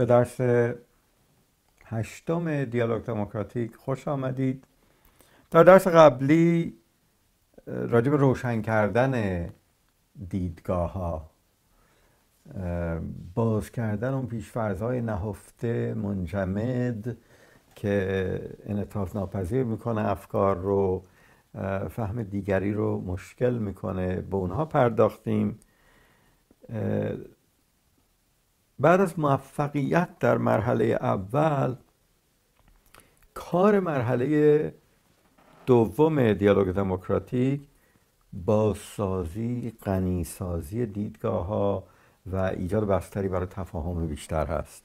به درس هشتم دیالوگ دموکراتیک خوش آمدید در درس قبلی راجع به روشن کردن دیدگاه ها باز کردن اون پیشفرض های نهفته منجمد که انعطاف ناپذیر میکنه افکار رو فهم دیگری رو مشکل میکنه به اونها پرداختیم بعد از موفقیت در مرحله اول کار مرحله دوم دیالوگ دموکراتیک بازسازی غنیسازی دیدگاه ها و ایجاد بستری برای تفاهم بیشتر هست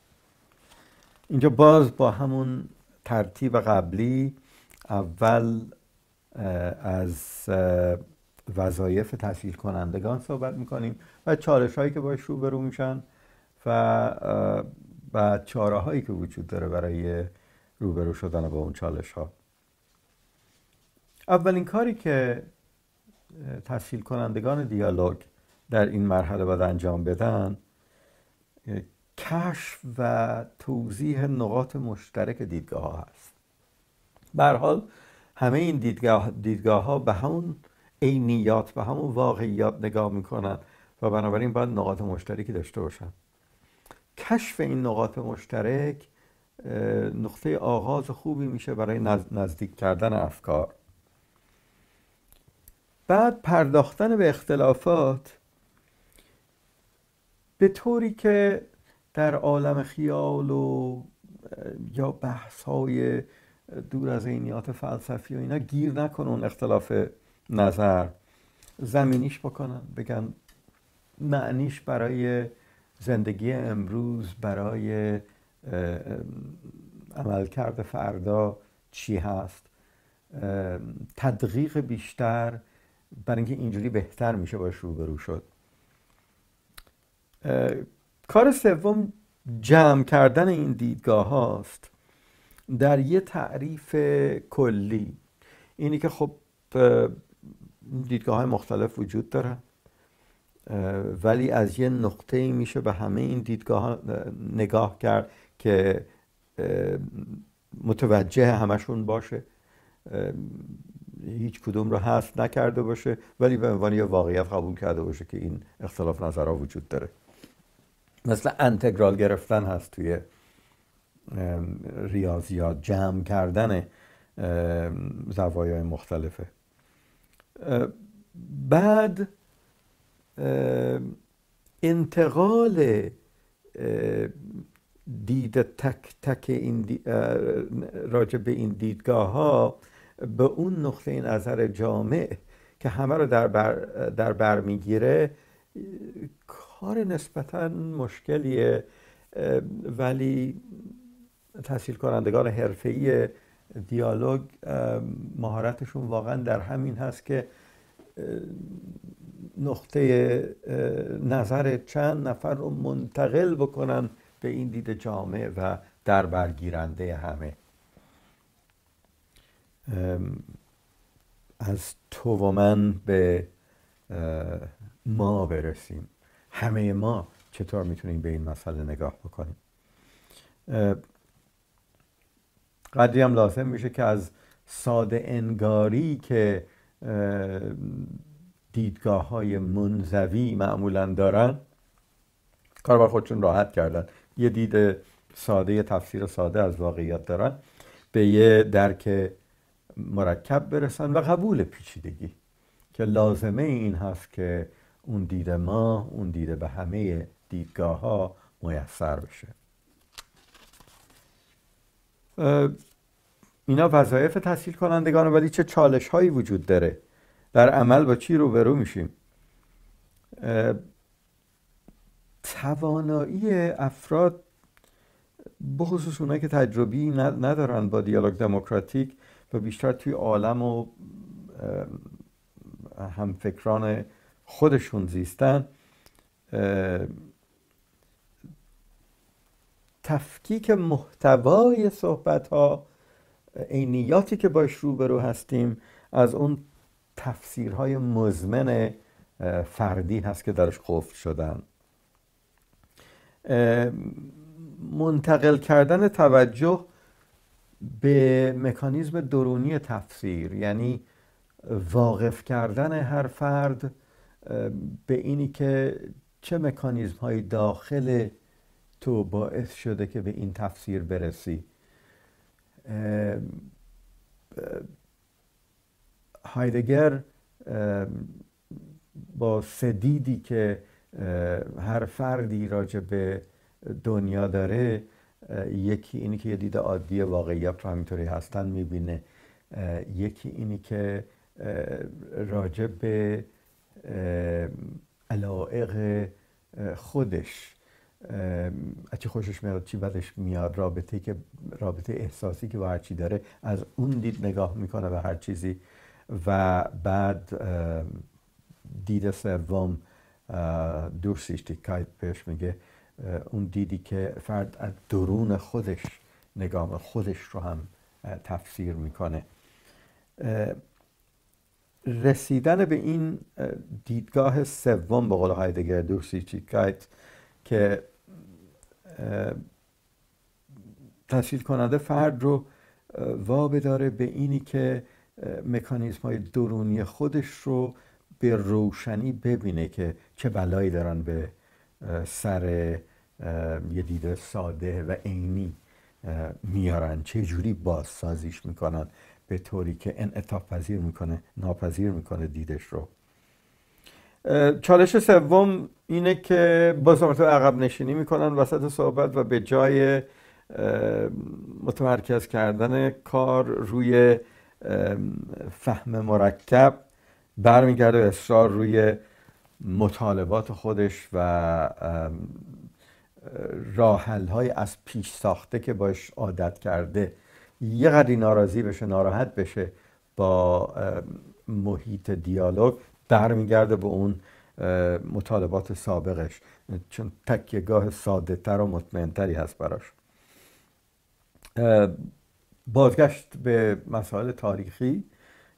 اینجا باز با همون ترتیب قبلی اول از وظایف تسهیل کنندگان صحبت میکنیم و چالش هایی که باش روبرو میشن و و چاره هایی که وجود داره برای روبرو شدن با اون چالش ها اولین کاری که تسهیل کنندگان دیالوگ در این مرحله باید انجام بدن کشف و توضیح نقاط مشترک دیدگاه ها هست حال همه این دیدگاه, دیدگاه ها به همون عینیات به همون واقعیات نگاه میکنن و بنابراین باید نقاط مشترکی داشته باشن کشف این نقاط مشترک نقطه آغاز خوبی میشه برای نزدیک کردن افکار بعد پرداختن به اختلافات به طوری که در عالم خیال و یا بحث های دور از عینیات فلسفی و اینا گیر نکنه اون اختلاف نظر زمینیش بکنن بگن معنیش برای زندگی امروز برای عملکرد فردا چی هست تدقیق بیشتر برای اینکه اینجوری بهتر میشه باش روبرو شد کار سوم جمع کردن این دیدگاه هاست در یه تعریف کلی اینی که خب دیدگاه های مختلف وجود دارن ولی از یه نقطه میشه به همه این دیدگاه نگاه کرد که متوجه همشون باشه هیچ کدوم رو هست نکرده باشه ولی به عنوان یه واقعیت قبول کرده باشه که این اختلاف نظرها وجود داره مثل انتگرال گرفتن هست توی ریاضیات جمع کردن زوایای مختلفه بعد انتقال دید تک تک این راجع به این دیدگاه ها به اون نقطه نظر جامع که همه رو در بر, در بر میگیره کار نسبتا مشکلیه ولی تحصیل کنندگان حرفه‌ای دیالوگ مهارتشون واقعا در همین هست که نقطه نظر چند نفر رو منتقل بکنن به این دید جامع و در برگیرنده همه از تو و من به ما برسیم همه ما چطور میتونیم به این مسئله نگاه بکنیم قدری هم لازم میشه که از ساده انگاری که دیدگاه های منزوی معمولا دارن کار بر خودشون راحت کردن یه دید ساده یه تفسیر ساده از واقعیت دارن به یه درک مرکب برسن و قبول پیچیدگی که لازمه این هست که اون دید ما اون دید به همه دیدگاه ها میسر بشه اینا وظایف تحصیل کنندگان ولی چه چالش هایی وجود داره در عمل با چی رو برو میشیم توانایی افراد خصوص اونایی که تجربی ندارن با دیالوگ دموکراتیک و بیشتر توی عالم و همفکران خودشون زیستن تفکیک محتوای صحبت ها عینیاتی که باش روبرو هستیم از اون تفسیرهای مزمن فردی هست که درش قفل شدن منتقل کردن توجه به مکانیزم درونی تفسیر یعنی واقف کردن هر فرد به اینی که چه مکانیزم های داخل تو باعث شده که به این تفسیر برسی هایدگر با سدیدی که هر فردی راجع به دنیا داره یکی اینی که یه دید عادی واقعیت رو همینطوری هستن میبینه یکی اینی که راجع به علائق خودش از خوشش میاد چی بدش میاد رابطه که رابطه احساسی که با هر چی داره از اون دید نگاه میکنه به هر چیزی و بعد دید سوم دور کایت بهش میگه اون دیدی که فرد از درون خودش نگام خودش رو هم تفسیر میکنه رسیدن به این دیدگاه سوم به قول هایدگر کایت که تشکیل کننده فرد رو وابداره به اینی که مکانیزم های درونی خودش رو به روشنی ببینه که چه بلایی دارن به سر یه دیده ساده و عینی میارن چه جوری بازسازیش میکنن به طوری که انعطاف پذیر میکنه ناپذیر میکنه دیدش رو چالش سوم اینه که باز عقب نشینی میکنن وسط صحبت و به جای متمرکز کردن کار روی فهم مرکب برمیگرده به اصرار روی مطالبات خودش و راحل های از پیش ساخته که باش عادت کرده یه قدری ناراضی بشه ناراحت بشه با محیط دیالوگ برمیگرده به اون مطالبات سابقش چون تکیگاه ساده تر و مطمئن تری هست براش بازگشت به مسائل تاریخی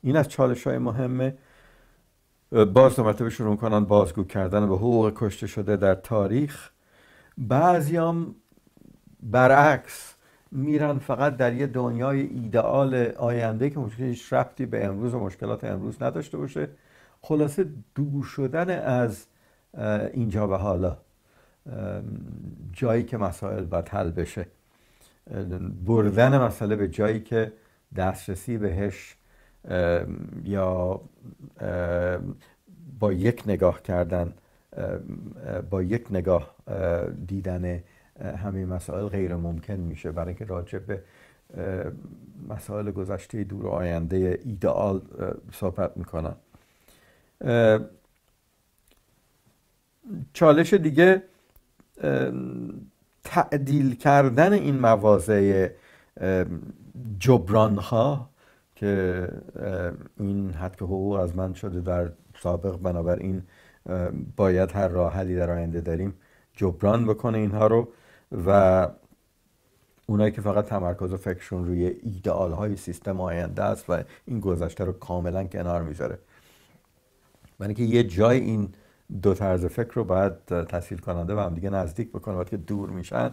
این از چالش های مهمه باز دو به شروع کنن بازگو کردن به حقوق کشته شده در تاریخ هم برعکس میرن فقط در یه دنیای ایدئال آینده که مشکل هیچ ربطی به امروز و مشکلات امروز نداشته باشه خلاصه دور شدن از اینجا به حالا جایی که مسائل باید حل بشه بردن مسئله به جایی که دسترسی بهش یا با یک نگاه کردن با یک نگاه دیدن همه مسائل غیر ممکن میشه برای اینکه راجع به مسائل گذشته دور و آینده ایدئال صحبت میکنن چالش دیگه تعدیل کردن این مواضع جبران ها که این حد که حقوق از من شده در سابق بنابراین باید هر راه در آینده داریم جبران بکنه اینها رو و اونایی که فقط تمرکز و فکرشون روی ایدئال های سیستم آینده است و این گذشته رو کاملا کنار میذاره من که یه جای این دو طرز فکر رو باید تصویل کننده و دیگه نزدیک بکنه وقتی که دور میشن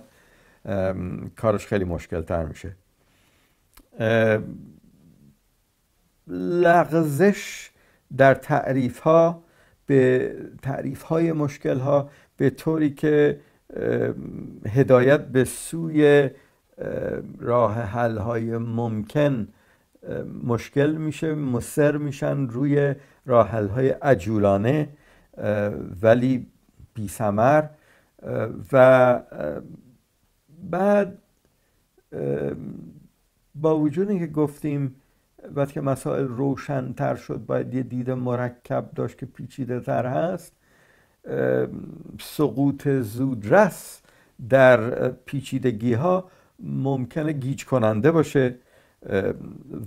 کارش خیلی مشکل تر میشه لغزش در تعریف ها به تعریف های مشکل ها به طوری که هدایت به سوی راه حل های ممکن مشکل میشه مصر میشن روی راه حل های عجولانه ولی بی سمر و بعد با وجود اینکه گفتیم وقتی که مسائل روشنتر شد باید یه دید مرکب داشت که پیچیده تر هست سقوط زودرس در پیچیدگی ها ممکنه گیج کننده باشه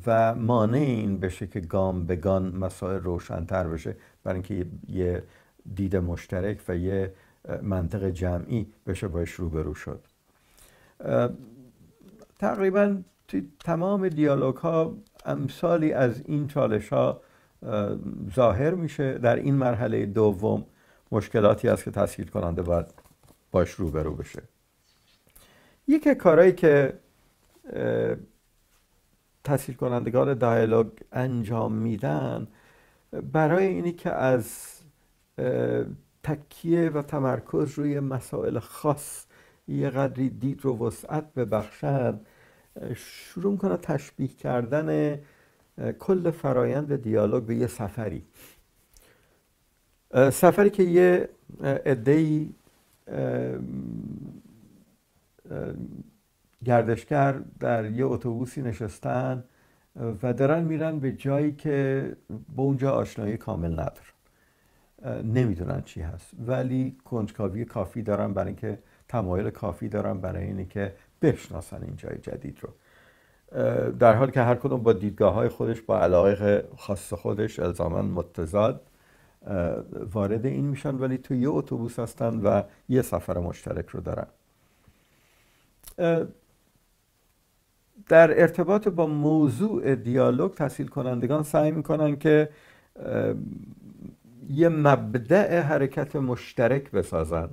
و مانع این بشه که گام به گام مسائل روشنتر بشه برای اینکه یه دید مشترک و یه منطق جمعی بشه باش روبرو شد تقریبا توی تمام دیالوگ ها امثالی از این چالش ها ظاهر میشه در این مرحله دوم مشکلاتی است که تسهیل کننده باید باش روبرو بشه یک کارهایی که تحصیل کنندگان دایالوگ انجام میدن برای اینی که از تکیه و تمرکز روی مسائل خاص یه قدری دید رو وسعت ببخشد شروع میکنه تشبیه کردن کل فرایند دیالوگ به یه سفری سفری که یه عدهای گردشگر در یه اتوبوسی نشستن و دارن میرن به جایی که با اونجا آشنایی کامل ندارن نمیدونن چی هست ولی کنجکاوی کافی دارن برای اینکه تمایل کافی دارن برای اینکه بشناسن این جای جدید رو در حال که هر کدوم با دیدگاه های خودش با علاقه خاص خودش الزاما متضاد وارد این میشن ولی تو یه اتوبوس هستن و یه سفر مشترک رو دارن در ارتباط با موضوع دیالوگ تحصیل کنندگان سعی میکنن که یه مبدع حرکت مشترک بسازن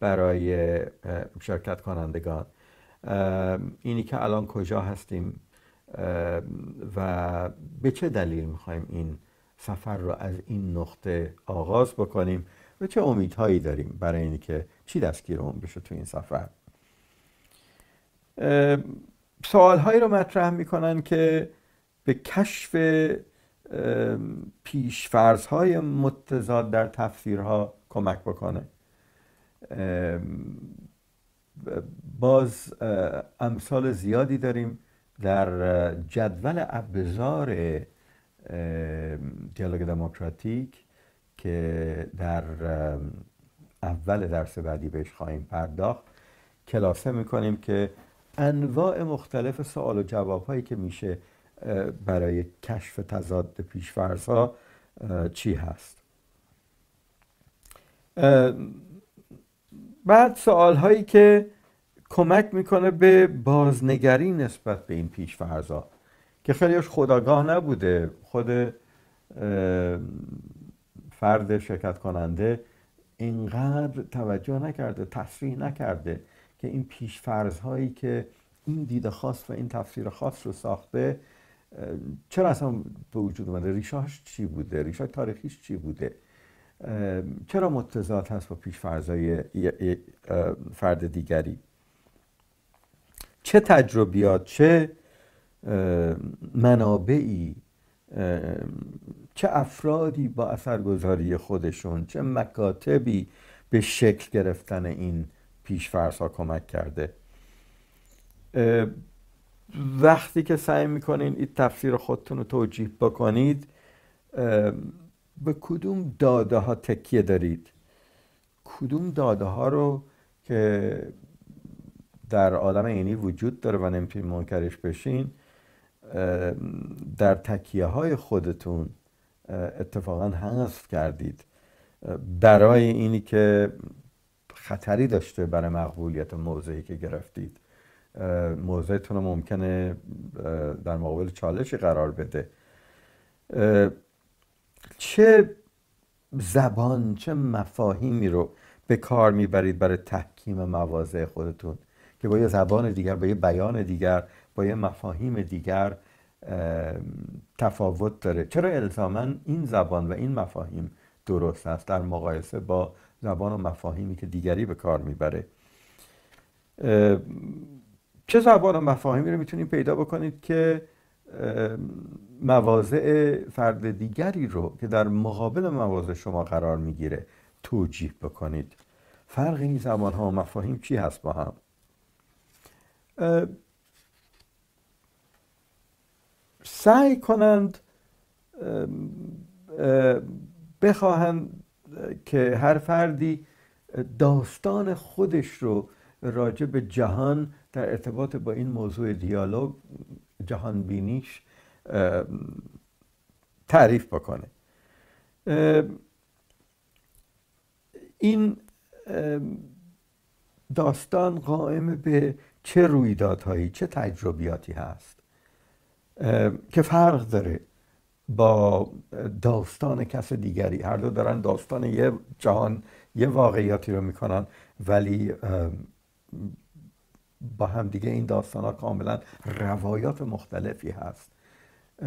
برای شرکت کنندگان اینی که الان کجا هستیم و به چه دلیل میخوایم این سفر رو از این نقطه آغاز بکنیم و چه امیدهایی داریم برای اینکه چی دستگیرمون بشه تو این سفر سوالهایی رو مطرح میکنن که به کشف پیشفرزهای متضاد در تفسیرها کمک بکنه باز امثال زیادی داریم در جدول ابزار دیالوگ دموکراتیک که در اول درس بعدی بهش خواهیم پرداخت کلاسه میکنیم که انواع مختلف سوال و جواب هایی که میشه برای کشف تضاد پیشفرز ها چی هست بعد سوال هایی که کمک میکنه به بازنگری نسبت به این ها که خیلیش خداگاه نبوده خود فرد شرکت کننده اینقدر توجه نکرده تصریح نکرده که این پیشفرض هایی که این دید خاص و این تفسیر خاص رو ساخته چرا اصلا به وجود اومده ریشاش چی بوده ریشه تاریخیش چی بوده چرا متضاد هست با پیش های فرد دیگری چه تجربیات چه منابعی چه افرادی با اثرگذاری خودشون چه مکاتبی به شکل گرفتن این پیشفرس ها کمک کرده وقتی که سعی میکنین این تفسیر خودتون رو توجیه بکنید به کدوم داده ها تکیه دارید کدوم داده ها رو که در آدم عینی وجود داره و نمیتونید منکرش بشین در تکیه های خودتون اتفاقا حذف کردید برای اینی که خطری داشته برای مقبولیت موضعی که گرفتید موضعتون رو ممکنه در مقابل چالشی قرار بده چه زبان چه مفاهیمی رو به کار میبرید برای تحکیم مواضع خودتون که با یه زبان دیگر با یه بیان دیگر با یه مفاهیم دیگر تفاوت داره چرا الزاما این زبان و این مفاهیم درست است در مقایسه با زبان و مفاهیمی که دیگری به کار میبره چه زبان و مفاهیمی رو میتونیم پیدا بکنید که مواضع فرد دیگری رو که در مقابل مواضع شما قرار میگیره توجیه بکنید فرق این زبان ها و مفاهیم چی هست با هم سعی کنند بخواهند که هر فردی داستان خودش رو راجع به جهان در ارتباط با این موضوع دیالوگ جهان بینیش تعریف بکنه این داستان قائم به چه رویدادهایی چه تجربیاتی هست که فرق داره با داستان کس دیگری هر دو دارن داستان یه جهان یه واقعیتی رو میکنن ولی با همدیگه این داستان ها کاملا روایات مختلفی هست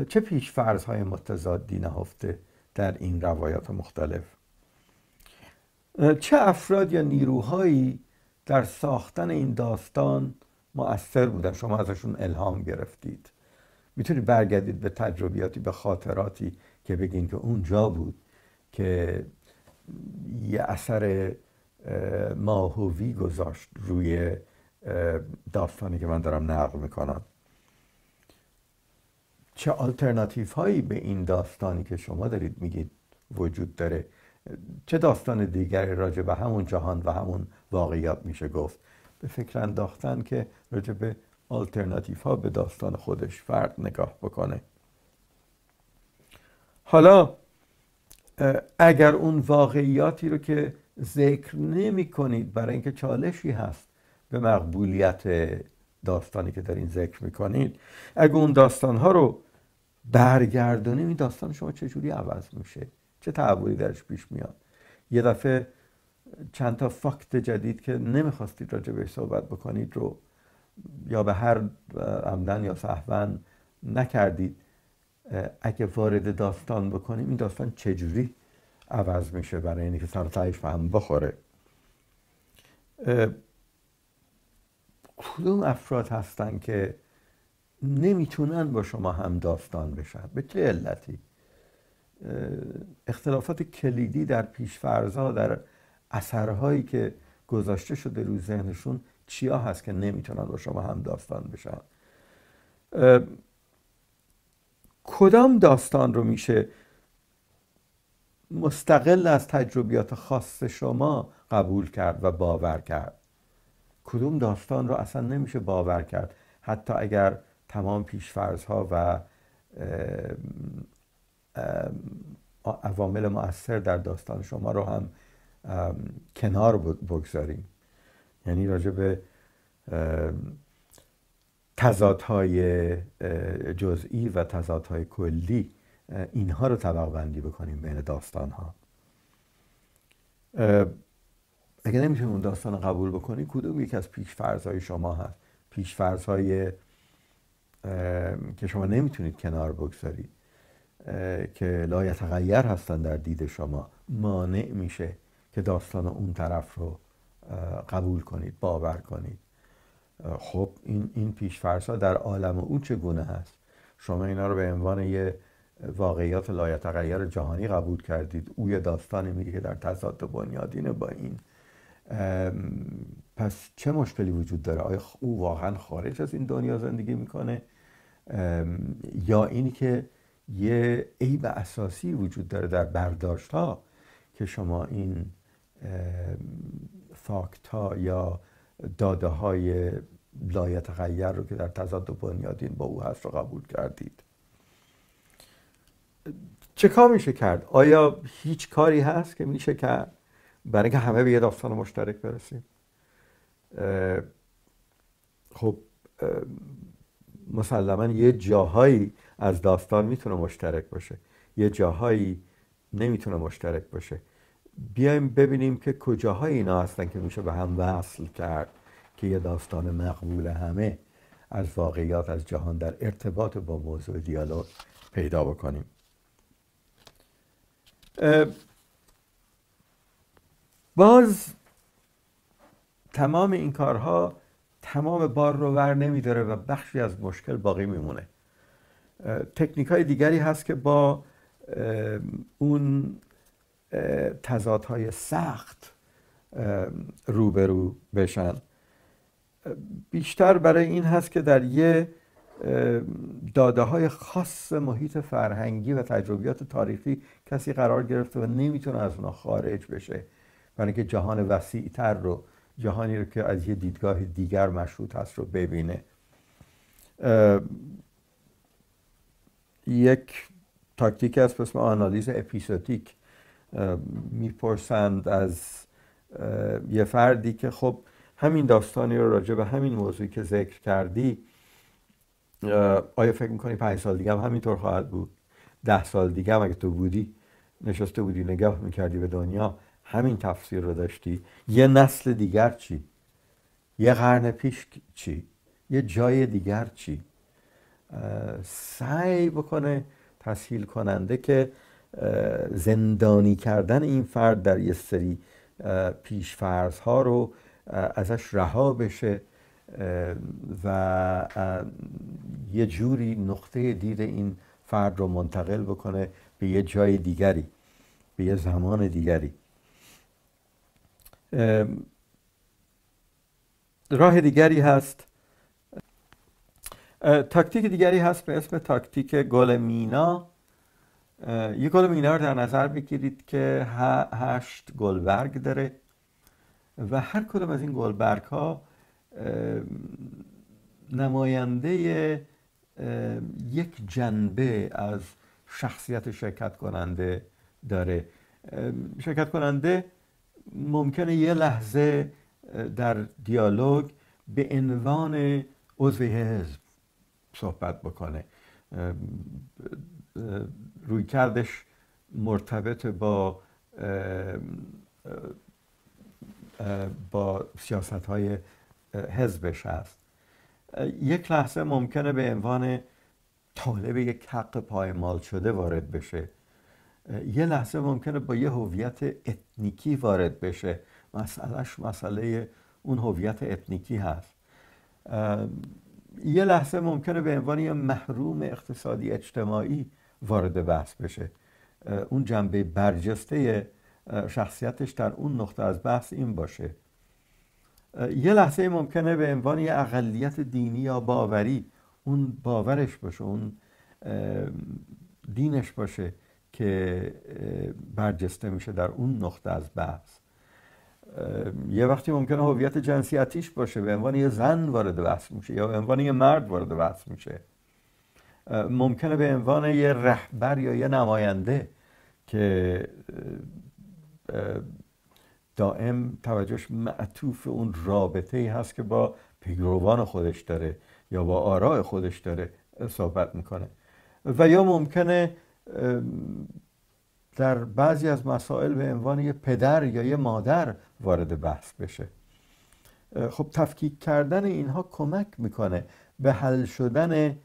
چه پیش فرض های متضادی نهفته در این روایات مختلف چه افراد یا نیروهایی در ساختن این داستان مؤثر بودن شما ازشون الهام گرفتید میتونید برگردید به تجربیاتی به خاطراتی که بگین که اونجا بود که یه اثر ماهوی گذاشت روی داستانی که من دارم نقل میکنم چه آلترناتیف هایی به این داستانی که شما دارید میگید وجود داره چه داستان دیگری راجع به همون جهان و همون واقعیت میشه گفت به فکر انداختن که راجع به آلترناتیف ها به داستان خودش فرد نگاه بکنه حالا اگر اون واقعیاتی رو که ذکر نمی کنید برای اینکه چالشی هست به مقبولیت داستانی که این ذکر میکنید اگر اون داستان ها رو برگردانیم این داستان شما چجوری عوض میشه چه تحولی درش پیش میاد یه دفعه چند تا فاکت جدید که نمیخواستید راجع بهش صحبت بکنید رو یا به هر عمدن یا صحبن نکردید اگه وارد داستان بکنیم این داستان چجوری عوض میشه برای اینکه سر تهش هم بخوره کدوم افراد هستن که نمیتونن با شما هم داستان بشن به چه علتی اختلافات کلیدی در پیشفرزا در اثرهایی که گذاشته شده روی ذهنشون چیا هست که نمیتونن با شما هم داستان بشن کدام داستان رو میشه مستقل از تجربیات خاص شما قبول کرد و باور کرد کدوم داستان رو اصلا نمیشه باور کرد حتی اگر تمام پیشفرز ها و عوامل مؤثر در داستان شما رو هم کنار بگذاریم یعنی راجع به تضادهای جزئی و تضادهای کلی اینها رو طبق بندی بکنیم بین داستان ها اگه نمیشه اون داستان رو قبول بکنی کدوم یکی از پیش های شما هست پیش های که شما نمیتونید کنار بگذارید که لایتغیر هستن در دید شما مانع میشه که داستان اون طرف رو قبول کنید باور کنید خب این, این فرسا در عالم او چگونه هست شما اینا رو به عنوان یه واقعیات لایتغیر جهانی قبول کردید او یه داستانی میگه که در تصاد بنیادینه با این پس چه مشکلی وجود داره آیا او واقعا خارج از این دنیا زندگی میکنه یا این که یه عیب اساسی وجود داره در برداشت ها که شما این فاکت یا داده های غیر رو که در تضاد بنیادین با او هست رو قبول کردید چه کار میشه کرد؟ آیا هیچ کاری هست که میشه کرد؟ برای اینکه همه به یه داستان مشترک برسیم خب مسلما یه جاهایی از داستان میتونه مشترک باشه یه جاهایی نمیتونه مشترک باشه بیایم ببینیم که کجاهای اینا هستن که میشه به هم وصل کرد که یه داستان مقبول همه از واقعیات از جهان در ارتباط با موضوع دیالوگ پیدا بکنیم باز تمام این کارها تمام بار رو ور نمیداره و بخشی از مشکل باقی میمونه تکنیک های دیگری هست که با اون تضادهای سخت روبرو بشن بیشتر برای این هست که در یه داده های خاص محیط فرهنگی و تجربیات تاریخی کسی قرار گرفته و نمیتونه از اونها خارج بشه برای اینکه جهان تر رو جهانی رو که از یه دیدگاه دیگر مشروط هست رو ببینه یک تاکتیک هست به اسم آنالیز اپیسوتیک میپرسند از یه فردی که خب همین داستانی رو راجع به همین موضوعی که ذکر کردی آیا فکر میکنی پنج سال دیگه هم همینطور خواهد بود ده سال دیگه هم اگه تو بودی نشسته بودی نگاه میکردی به دنیا همین تفسیر رو داشتی یه نسل دیگر چی یه قرن پیش چی یه جای دیگر چی سعی بکنه تسهیل کننده که زندانی کردن این فرد در یه سری فرض ها رو ازش رها بشه و یه جوری نقطه دید این فرد رو منتقل بکنه به یه جای دیگری به یه زمان دیگری راه دیگری هست تاکتیک دیگری هست به اسم تاکتیک گل مینا یک گل اینا رو در نظر بگیرید که هشت گلبرگ داره و هر کدوم از این گلبرگ ها نماینده یک جنبه از شخصیت شرکت کننده داره شرکت کننده ممکنه یه لحظه در دیالوگ به عنوان عضو حزب صحبت بکنه روی کردش مرتبط با با سیاست های حزبش هست یک لحظه ممکنه به عنوان طالب یک حق پایمال شده وارد بشه یه لحظه ممکنه با یه هویت اتنیکی وارد بشه مسئلهش مسئله اون هویت اتنیکی هست یه لحظه ممکنه به عنوان یه محروم اقتصادی اجتماعی وارد بحث بشه اون جنبه برجسته شخصیتش در اون نقطه از بحث این باشه یه لحظه ممکنه به عنوان یه اقلیت دینی یا باوری اون باورش باشه اون دینش باشه که برجسته میشه در اون نقطه از بحث یه وقتی ممکنه هویت جنسیتیش باشه به عنوان یه زن وارد بحث میشه یا به عنوان یه مرد وارد بحث میشه ممکنه به عنوان یه رهبر یا یه نماینده که دائم توجهش معطوف اون رابطه ای هست که با پیروان خودش داره یا با آراء خودش داره صحبت میکنه و یا ممکنه در بعضی از مسائل به عنوان یه پدر یا یه مادر وارد بحث بشه خب تفکیک کردن اینها کمک میکنه به حل شدن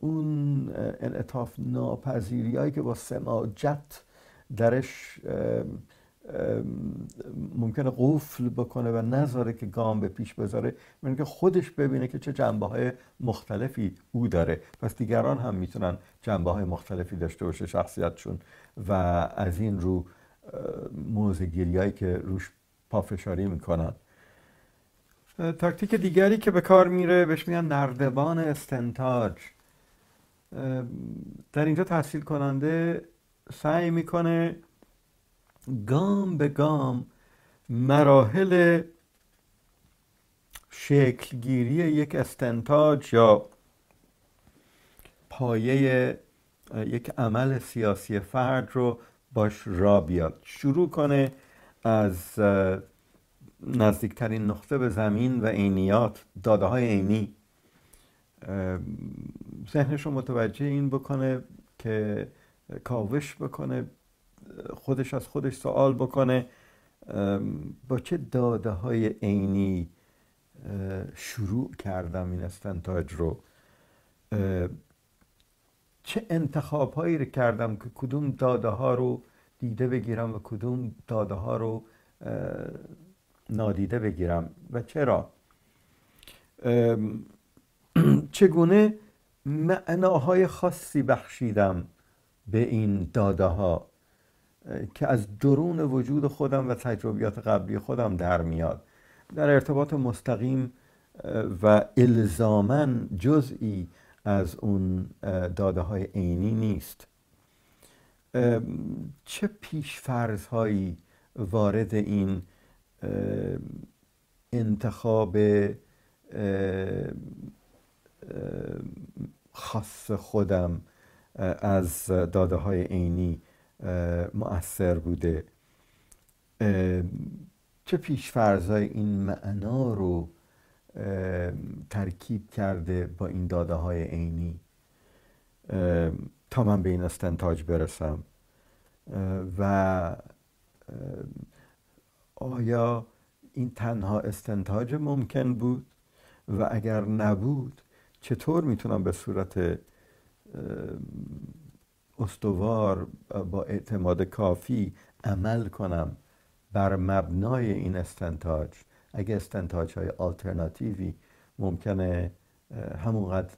اون انعطاف ناپذیریایی که با سماجت درش ممکنه قفل بکنه و نذاره که گام به پیش بذاره من که خودش ببینه که چه جنبه های مختلفی او داره پس دیگران هم میتونن جنبه های مختلفی داشته باشه شخصیتشون و از این رو موزگیری هایی که روش پافشاری میکنن تاکتیک دیگری که به کار میره بهش میگن نردبان استنتاج در اینجا تحصیل کننده سعی میکنه گام به گام مراحل شکلگیری یک استنتاج یا پایه یک عمل سیاسی فرد رو باش را بیاد شروع کنه از نزدیکترین نقطه به زمین و عینیات داده های عینی ذهنش رو متوجه این بکنه که کاوش بکنه خودش از خودش سوال بکنه با چه داده های عینی شروع کردم این استنتاج رو چه انتخاب هایی رو کردم که کدوم داده ها رو دیده بگیرم و کدوم داده ها رو نادیده بگیرم و چرا چگونه معناهای خاصی بخشیدم به این داده ها که از درون وجود خودم و تجربیات قبلی خودم در میاد در ارتباط مستقیم و الزامن جزئی از اون داده های عینی نیست چه فرض هایی وارد این انتخاب خاص خودم از داده های عینی مؤثر بوده چه پیشفرزای این معنا رو ترکیب کرده با این داده های عینی تا من به این استنتاج برسم و آیا این تنها استنتاج ممکن بود و اگر نبود چطور میتونم به صورت استوار با اعتماد کافی عمل کنم بر مبنای این استنتاج اگر استنتاج های آلترناتیوی ممکنه همونقدر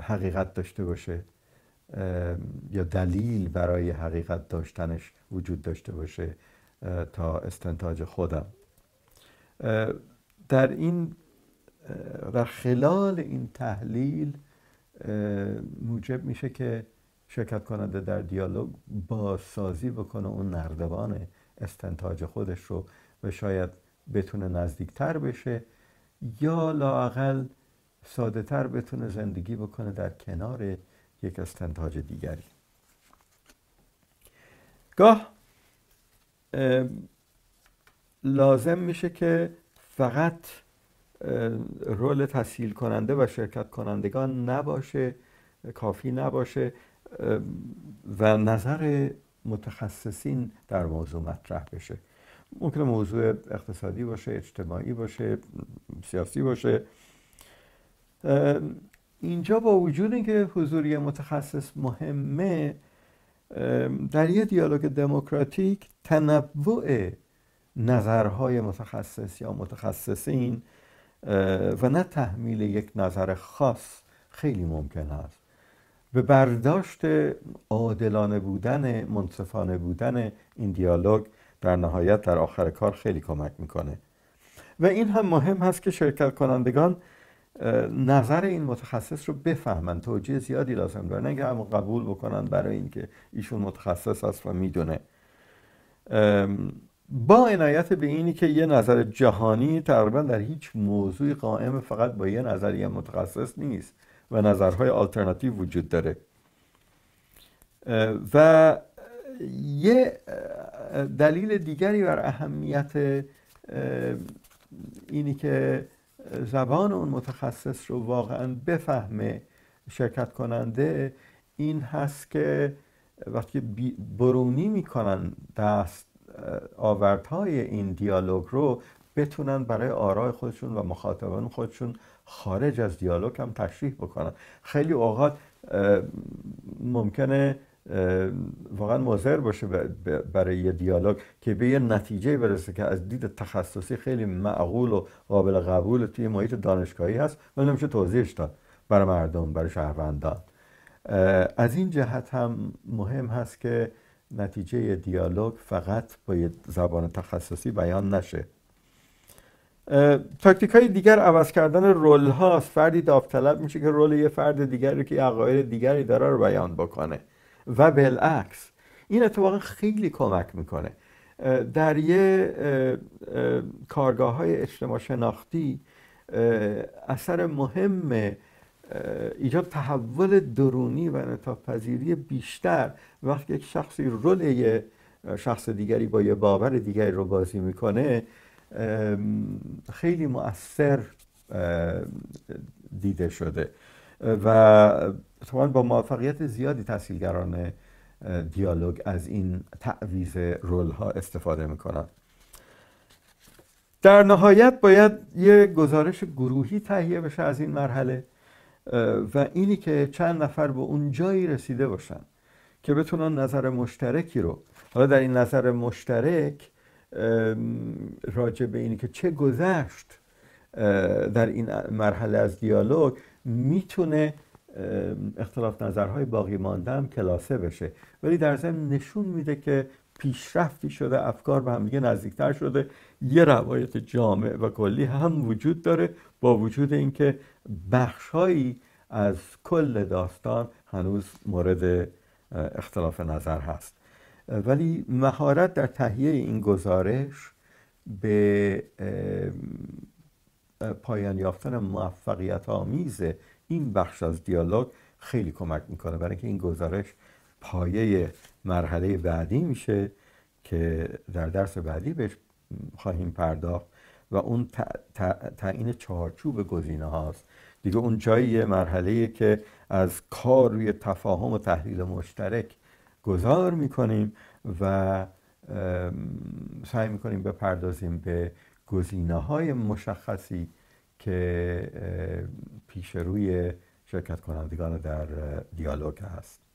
حقیقت داشته باشه یا دلیل برای حقیقت داشتنش وجود داشته باشه تا استنتاج خودم در این و خلال این تحلیل موجب میشه که شرکت کننده در دیالوگ با سازی بکنه اون نردبان استنتاج خودش رو و شاید بتونه نزدیکتر بشه یا لاقل ساده تر بتونه زندگی بکنه در کنار یک استنتاج دیگری گاه لازم میشه که فقط رول تسهیل کننده و شرکت کنندگان نباشه کافی نباشه و نظر متخصصین در موضوع مطرح بشه ممکنه موضوع اقتصادی باشه اجتماعی باشه سیاسی باشه اینجا با وجود اینکه حضوری متخصص مهمه در یه دیالوگ دموکراتیک تنوع نظرهای متخصص یا متخصصین و نه تحمیل یک نظر خاص خیلی ممکن است به برداشت عادلانه بودن منصفانه بودن این دیالوگ در نهایت در آخر کار خیلی کمک میکنه و این هم مهم هست که شرکت کنندگان نظر این متخصص رو بفهمن توجیه زیادی لازم دارن نگه هم قبول بکنن برای اینکه ایشون متخصص است و میدونه با عنایت به اینی که یه نظر جهانی تقریبا در هیچ موضوعی قائم فقط با یه نظریه متخصص نیست و نظرهای آلترناتیو وجود داره و یه دلیل دیگری بر اهمیت اینی که زبان اون متخصص رو واقعا بفهمه شرکت کننده این هست که وقتی برونی میکنن دست آوردهای این دیالوگ رو بتونن برای آرای خودشون و مخاطبان خودشون خارج از دیالوگ هم تشریح بکنن خیلی اوقات ممکنه واقعا مضر باشه برای یه دیالوگ که به یه نتیجه برسه که از دید تخصصی خیلی معقول و قابل قبول توی محیط دانشگاهی هست ولی نمیشه توضیحش داد برای مردم برای شهروندان از این جهت هم مهم هست که نتیجه دیالوگ فقط با یه زبان تخصصی بیان نشه تاکتیک های دیگر عوض کردن رول هاست فردی داوطلب میشه که رول یه فرد دیگری که عقاید دیگری داره رو بیان بکنه و بالعکس این اتفاق خیلی کمک میکنه در یه کارگاه های اجتماع شناختی اثر مهم ایجاد تحول درونی و انتاب بیشتر وقتی یک شخصی رول یه شخص دیگری با یه باور دیگری رو بازی میکنه خیلی مؤثر دیده شده و با موفقیت زیادی تحصیلگران دیالوگ از این تعویز رول ها استفاده میکنن در نهایت باید یه گزارش گروهی تهیه بشه از این مرحله و اینی که چند نفر به اون جایی رسیده باشن که بتونن نظر مشترکی رو حالا در این نظر مشترک راجع به اینی که چه گذشت در این مرحله از دیالوگ میتونه اختلاف نظرهای باقی مانده هم کلاسه بشه ولی در ضمن نشون میده که پیشرفتی شده افکار به همدیگه نزدیکتر شده یه روایت جامع و کلی هم وجود داره با وجود اینکه بخشهایی از کل داستان هنوز مورد اختلاف نظر هست ولی مهارت در تهیه این گزارش به پایان یافتن موفقیت آمیزه این بخش از دیالوگ خیلی کمک میکنه برای اینکه این گزارش پایه مرحله بعدی میشه که در درس بعدی بهش خواهیم پرداخت و اون تعیین چارچوب گزینه هاست دیگه اون جایی مرحله که از کار روی تفاهم و تحلیل مشترک گذار میکنیم و سعی میکنیم بپردازیم به گزینه های مشخصی که پیش روی شرکت کنندگان در دیالوگ هست